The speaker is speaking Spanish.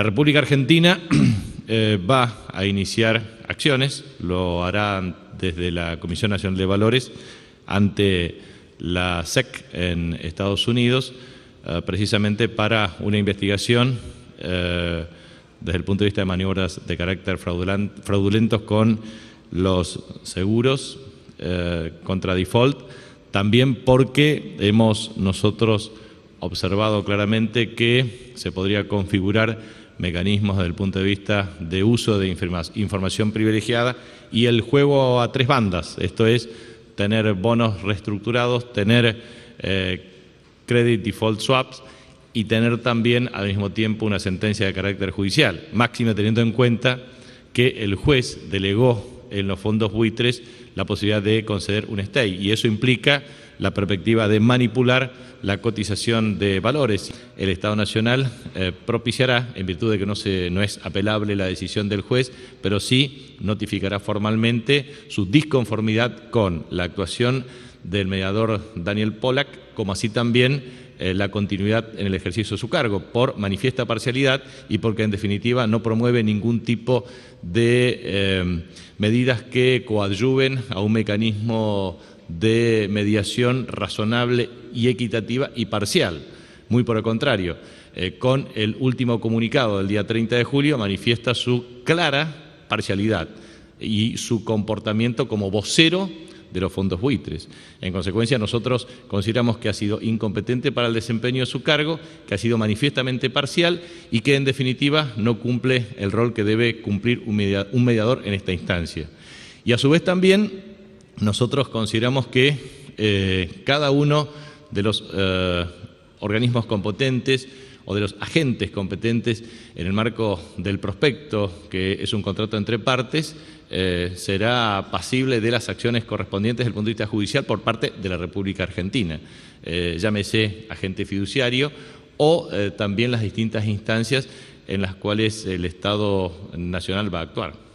La República Argentina eh, va a iniciar acciones, lo hará desde la Comisión Nacional de Valores ante la SEC en Estados Unidos, eh, precisamente para una investigación eh, desde el punto de vista de maniobras de carácter fraudulentos con los seguros contra default, también porque hemos nosotros observado claramente que se podría configurar mecanismos desde el punto de vista de uso de información privilegiada y el juego a tres bandas, esto es tener bonos reestructurados, tener eh, credit default swaps y tener también al mismo tiempo una sentencia de carácter judicial, máxima teniendo en cuenta que el juez delegó en los fondos buitres la posibilidad de conceder un stay y eso implica la perspectiva de manipular la cotización de valores. El Estado Nacional eh, propiciará, en virtud de que no, se, no es apelable la decisión del juez, pero sí notificará formalmente su disconformidad con la actuación del mediador Daniel Pollack, como así también eh, la continuidad en el ejercicio de su cargo, por manifiesta parcialidad y porque en definitiva no promueve ningún tipo de eh, medidas que coadyuven a un mecanismo de mediación razonable y equitativa y parcial. Muy por el contrario, eh, con el último comunicado del día 30 de julio manifiesta su clara parcialidad y su comportamiento como vocero de los fondos buitres. En consecuencia, nosotros consideramos que ha sido incompetente para el desempeño de su cargo, que ha sido manifiestamente parcial y que, en definitiva, no cumple el rol que debe cumplir un mediador en esta instancia. Y a su vez también nosotros consideramos que eh, cada uno de los eh, organismos competentes o de los agentes competentes en el marco del prospecto, que es un contrato entre partes, eh, será pasible de las acciones correspondientes del punto de vista judicial por parte de la República Argentina, eh, llámese agente fiduciario o eh, también las distintas instancias en las cuales el Estado Nacional va a actuar.